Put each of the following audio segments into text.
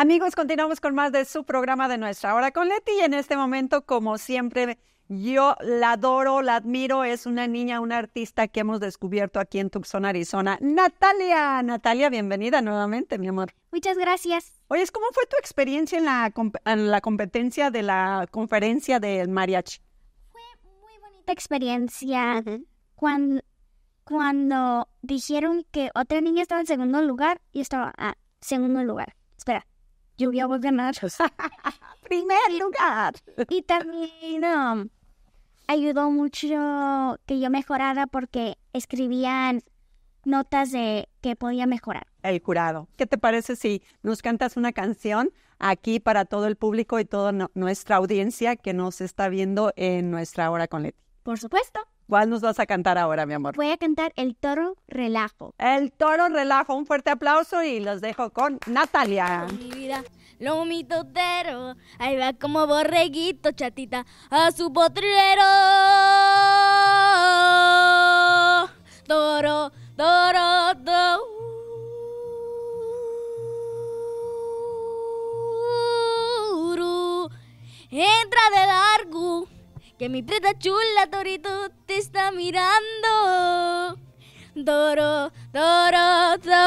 Amigos, continuamos con más de su programa de nuestra hora con Leti y en este momento, como siempre, yo la adoro, la admiro, es una niña, una artista que hemos descubierto aquí en Tucson, Arizona. Natalia, Natalia, bienvenida nuevamente, mi amor. Muchas gracias. Oye, ¿cómo fue tu experiencia en la, competencia de la conferencia del mariachi? Fue muy bonita experiencia. Cuando, dijeron que otra niña estaba en segundo lugar, y estaba en ah, segundo lugar. Espera, yo voy a ganar primer lugar. Y también um, ayudó mucho que yo mejorara porque escribían notas de que podía mejorar. El curado. ¿Qué te parece si nos cantas una canción aquí para todo el público y toda nuestra audiencia que nos está viendo en nuestra hora con Leti? Por supuesto. ¿Cuál nos vas a cantar ahora, mi amor? Voy a cantar El Toro Relajo. El Toro Relajo. Un fuerte aplauso y los dejo con Natalia. mi vida, lo mi totero, ahí va como borreguito chatita a su potrero. Toro, toro, toro. Entra de largo, que mi preta chula, torito, te está mirando. Doro, Doro, Doro.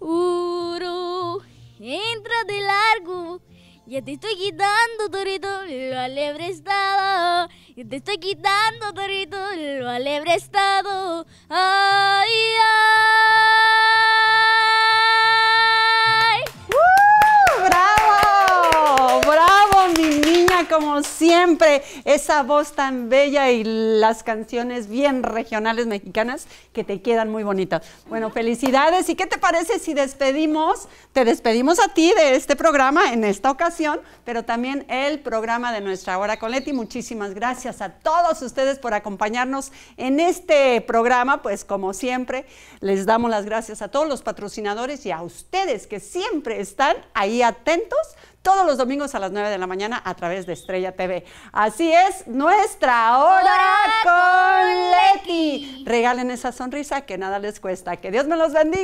Uru, entra de largo. Ya te estoy quitando, Torito, lo alebre estado. Ya te estoy quitando, Torito, lo alebre estado. Ah, siempre esa voz tan bella y las canciones bien regionales mexicanas que te quedan muy bonitas. Bueno, felicidades. ¿Y qué te parece si despedimos? Te despedimos a ti de este programa en esta ocasión, pero también el programa de nuestra hora con Leti. Muchísimas gracias a todos ustedes por acompañarnos en este programa. Pues como siempre, les damos las gracias a todos los patrocinadores y a ustedes que siempre están ahí atentos todos los domingos a las 9 de la mañana a través de Estrella TV. Así es, nuestra hora, con Leti. Regalen esa sonrisa que nada les cuesta. Que Dios me los bendiga.